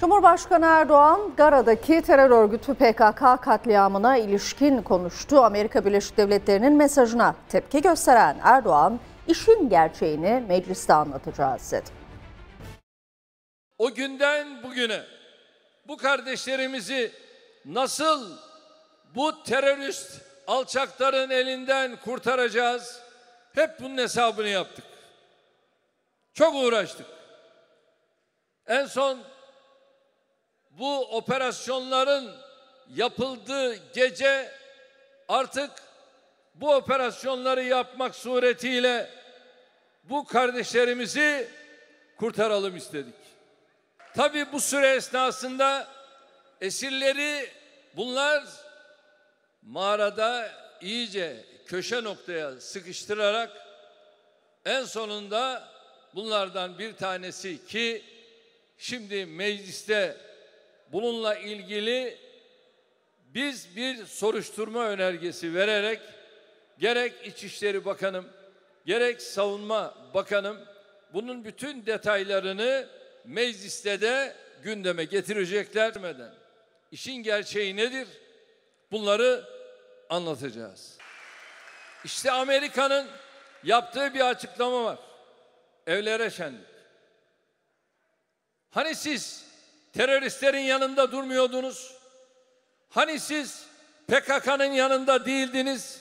Cumhurbaşkanı Erdoğan, Gara'daki terör örgütü PKK katliamına ilişkin konuştu. Amerika Birleşik Devletleri'nin mesajına tepki gösteren Erdoğan, işin gerçeğini mecliste anlatacağız dedi. O günden bugüne bu kardeşlerimizi nasıl bu terörist alçakların elinden kurtaracağız? Hep bunun hesabını yaptık. Çok uğraştık. En son bu operasyonların yapıldığı gece artık bu operasyonları yapmak suretiyle bu kardeşlerimizi kurtaralım istedik. Tabii bu süre esnasında esirleri bunlar mağarada iyice köşe noktaya sıkıştırarak en sonunda bunlardan bir tanesi ki şimdi mecliste bununla ilgili biz bir soruşturma önergesi vererek gerek İçişleri Bakanım gerek Savunma Bakanım bunun bütün detaylarını mecliste de gündeme getirecekler. İşin gerçeği nedir? Bunları anlatacağız. İşte Amerika'nın yaptığı bir açıklama var. Evlere şenlik. Hani siz teröristlerin yanında durmuyordunuz? Hani siz PKK'nın yanında değildiniz?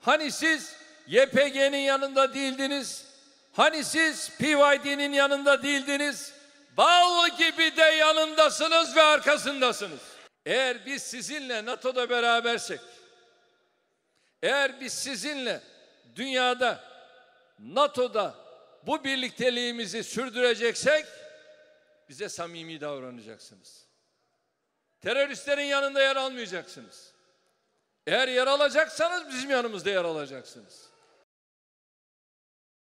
Hani siz YPG'nin yanında değildiniz? Hani siz PYD'nin yanında değildiniz? Bal gibi de yanındasınız ve arkasındasınız. Eğer biz sizinle NATO'da berabersek, eğer biz sizinle dünyada NATO'da bu birlikteliğimizi sürdüreceksek bize samimi davranacaksınız. Teröristlerin yanında yer almayacaksınız. Eğer yer alacaksanız bizim yanımızda yer alacaksınız.